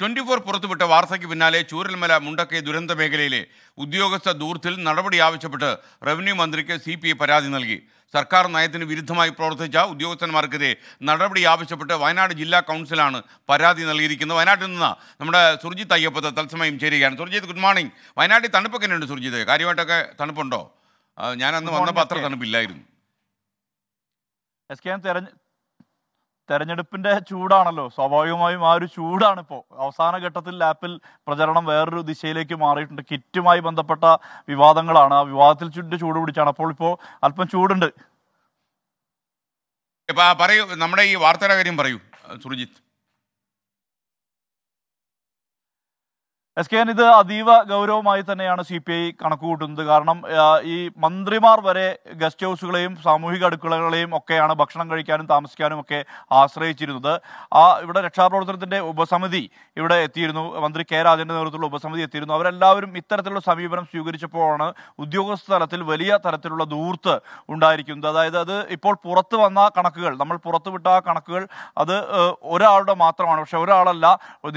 twenty four പുറത്തുവിട്ട വാർത്തയ്ക്ക് പിന്നാലെ ചൂരൽമല മുണ്ടക്കൈ ദുരന്ത മേഖലയിലെ ഉദ്യോഗസ്ഥ ദൂർത്തിൽ നടപടി ആവശ്യപ്പെട്ട് റവന്യൂ മന്ത്രിക്ക് സി പി ഐ പരാതി നൽകി സർക്കാർ നയത്തിന് വിരുദ്ധമായി പ്രവർത്തിച്ച ഉദ്യോഗസ്ഥന്മാർക്കെതിരെ നടപടി ആവശ്യപ്പെട്ട് വയനാട് ജില്ലാ കൗൺസിലാണ് പരാതി നൽകിയിരിക്കുന്നത് വയനാട്ടിൽ നിന്ന് നമ്മുടെ സുർജിത് അയ്യപ്പത്ത് തത്സമയം ചേരുകയാണ് സുർജിത് ഗുഡ് മോർണിംഗ് വയനാട്ടിൽ തണുപ്പൊക്കെ ഉണ്ട് സുർജിത് കാര്യമായിട്ടൊക്കെ തണുപ്പുണ്ടോ ഞാൻ അന്ന് വന്നപ്പോൾ അത്ര തണുപ്പില്ലായിരുന്നു തെരഞ്ഞെടുപ്പിന്റെ ചൂടാണല്ലോ സ്വാഭാവികമായും ആ ഒരു ചൂടാണ് ഇപ്പോൾ അവസാന ഘട്ടത്തിൽ ആപ്പിൽ പ്രചരണം വേറൊരു ദിശയിലേക്ക് മാറിയിട്ടുണ്ട് കിറ്റുമായി ബന്ധപ്പെട്ട വിവാദങ്ങളാണ് ആ വിവാദത്തിൽ ചുണ്ട് ചൂട് പിടിച്ചാണ് അപ്പോൾ ഇപ്പോൾ അല്പം ചൂടുണ്ട് പറയൂ നമ്മുടെ ഈ വാർത്തയുടെ കാര്യം പറയൂ സുർജിത്ത് എസ് കെ എൻ ഇത് അതീവ ഗൗരവമായി തന്നെയാണ് സി പി ഐ കണക്കുകൂട്ടുന്നത് കാരണം ഈ മന്ത്രിമാർ വരെ ഗസ്റ്റ് ഹൗസുകളെയും സാമൂഹിക അടുക്കളകളെയും ഒക്കെയാണ് ഭക്ഷണം കഴിക്കാനും താമസിക്കാനും ഒക്കെ ആശ്രയിച്ചിരുന്നത് ആ ഇവിടെ രക്ഷാപ്രവർത്തനത്തിന്റെ ഉപസമിതി ഇവിടെ എത്തിയിരുന്നു മന്ത്രി കെ രാജന്റെ നേതൃത്വത്തിലുള്ള ഉപസമിതി എത്തിയിരുന്നു അവരെല്ലാവരും ഇത്തരത്തിലുള്ള സമീപനം സ്വീകരിച്ചപ്പോഴാണ് ഉദ്യോഗസ്ഥ തലത്തിൽ വലിയ തരത്തിലുള്ള ദൂർത്ത് ഉണ്ടായിരിക്കുന്നത് അതായത് അത് ഇപ്പോൾ പുറത്തു വന്ന കണക്കുകൾ നമ്മൾ പുറത്തുവിട്ട ആ കണക്കുകൾ അത് ഒരാളുടെ മാത്രമാണ് പക്ഷെ ഒരാളല്ല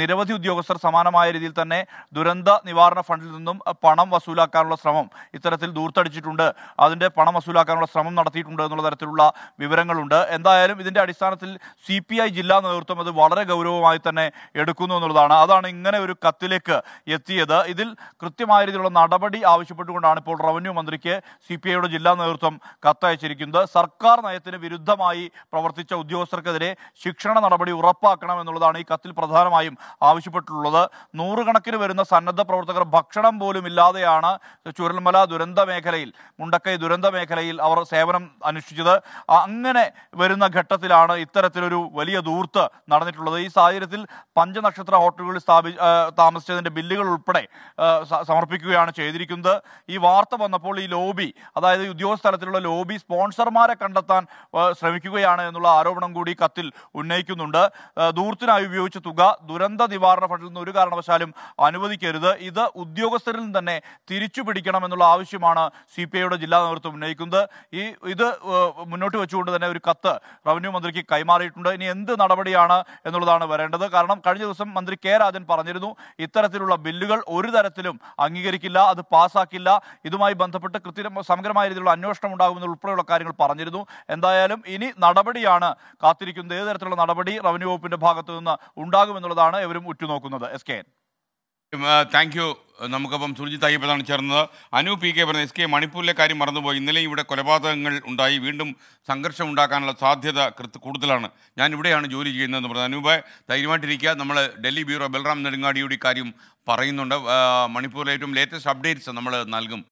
നിരവധി ഉദ്യോഗസ്ഥർ സമാനമായ രീതിയിൽ തന്നെ ദുരന്ത നിവാരണ ഫണ്ടിൽ നിന്നും പണം വസൂലാക്കാനുള്ള ശ്രമം ഇത്തരത്തിൽ ദൂർത്തടിച്ചിട്ടുണ്ട് അതിൻ്റെ പണം വസൂലാക്കാനുള്ള ശ്രമം നടത്തിയിട്ടുണ്ട് എന്നുള്ള തരത്തിലുള്ള വിവരങ്ങളുണ്ട് എന്തായാലും ഇതിൻ്റെ അടിസ്ഥാനത്തിൽ സി പി ഐ ജില്ലാ നേതൃത്വം അത് വളരെ ഗൗരവമായി തന്നെ എടുക്കുന്നു എന്നുള്ളതാണ് അതാണ് ഇങ്ങനെ ഒരു കത്തിലേക്ക് എത്തിയത് ഇതിൽ കൃത്യമായ രീതിയിലുള്ള നടപടി ആവശ്യപ്പെട്ടുകൊണ്ടാണ് ഇപ്പോൾ റവന്യൂ മന്ത്രിക്ക് സി പി ഐയുടെ ജില്ലാ നേതൃത്വം കത്തയച്ചിരിക്കുന്നത് സർക്കാർ നയത്തിന് വിരുദ്ധമായി പ്രവർത്തിച്ച ഉദ്യോഗസ്ഥർക്കെതിരെ ശിക്ഷണ നടപടി ഉറപ്പാക്കണം എന്നുള്ളതാണ് ഈ കത്തിൽ പ്രധാനമായും ആവശ്യപ്പെട്ടിട്ടുള്ളത് നൂറുകണക്കിന് ലക്ഷക്കണക്കിന് വരുന്ന സന്നദ്ധ പ്രവർത്തകർ ഭക്ഷണം പോലും ഇല്ലാതെയാണ് ചുരൽമല ദുരന്ത മേഖലയിൽ മുണ്ടക്കൈ ദുരന്ത മേഖലയിൽ അവർ സേവനം അനുഷ്ഠിച്ചത് അങ്ങനെ വരുന്ന ഘട്ടത്തിലാണ് ഇത്തരത്തിലൊരു വലിയ ദൂർത്ത് നടന്നിട്ടുള്ളത് ഈ സാഹചര്യത്തിൽ പഞ്ചനക്ഷത്ര ഹോട്ടലുകളിൽ സ്ഥാപി താമസിച്ചതിൻ്റെ ബില്ലുകൾ ഉൾപ്പെടെ സമർപ്പിക്കുകയാണ് ചെയ്തിരിക്കുന്നത് ഈ വാർത്ത വന്നപ്പോൾ ഈ ലോബി അതായത് ഉദ്യോഗസ്ഥ തലത്തിലുള്ള ലോബി സ്പോൺസർമാരെ കണ്ടെത്താൻ ശ്രമിക്കുകയാണ് എന്നുള്ള ആരോപണം കൂടി കത്തിൽ ഉന്നയിക്കുന്നുണ്ട് ദൂർത്തിനായി ഉപയോഗിച്ച തുക ദുരന്ത നിവാരണ ഫണ്ടിൽ നിന്ന് ഒരു കാരണവശാലും അനുവദിക്കരുത് ഇത് ഉദ്യോഗസ്ഥരിൽ നിന്ന് തന്നെ തിരിച്ചു പിടിക്കണം എന്നുള്ള ആവശ്യമാണ് സി പി ഐയുടെ ജില്ലാ നേതൃത്വം ഉന്നയിക്കുന്നത് ഈ ഇത് മുന്നോട്ട് വെച്ചുകൊണ്ട് തന്നെ ഒരു കത്ത് റവന്യൂ മന്ത്രിക്ക് കൈമാറിയിട്ടുണ്ട് ഇനി എന്ത് നടപടിയാണ് എന്നുള്ളതാണ് വരേണ്ടത് കാരണം കഴിഞ്ഞ ദിവസം മന്ത്രി കെ രാജൻ പറഞ്ഞിരുന്നു ഇത്തരത്തിലുള്ള ബില്ലുകൾ ഒരു തരത്തിലും അംഗീകരിക്കില്ല അത് പാസ്സാക്കില്ല ഇതുമായി ബന്ധപ്പെട്ട് കൃത്യ സമഗ്രമായ രീതിയിലുള്ള അന്വേഷണം ഉണ്ടാകുമെന്ന് ഉൾപ്പെടെയുള്ള കാര്യങ്ങൾ പറഞ്ഞിരുന്നു എന്തായാലും ഇനി നടപടിയാണ് കാത്തിരിക്കുന്നത് ഏത് തരത്തിലുള്ള നടപടി റവന്യൂ വകുപ്പിന്റെ ഭാഗത്തു നിന്ന് ഉണ്ടാകുമെന്നുള്ളതാണ് ഇവരും ഉറ്റുനോക്കുന്നത് എസ് കെ താങ്ക് യു നമുക്കപ്പം സുർജിത് അയ്യപ്പതാണ് ചേർന്നത് അനു പി കെ പറഞ്ഞ എസ് കെ മണിപ്പൂരിലെ കാര്യം മറന്നുപോയി ഇന്നലെയും ഇവിടെ കൊലപാതകങ്ങൾ ഉണ്ടായി വീണ്ടും സംഘർഷം ഉണ്ടാക്കാനുള്ള സാധ്യത കൂടുതലാണ് ഞാൻ ഇവിടെയാണ് ജോലി ചെയ്യുന്നതെന്ന് പറഞ്ഞത് അനൂപ് ധൈര്യമായിട്ടിരിക്കുക നമ്മൾ ഡൽഹി ബ്യൂറോ ബൽറാം നെടുങ്ങാടിയുടെ കാര്യം പറയുന്നുണ്ട് മണിപ്പൂരിലെ ഏറ്റവും ലേറ്റസ്റ്റ് അപ്ഡേറ്റ്സ് നമ്മൾ നൽകും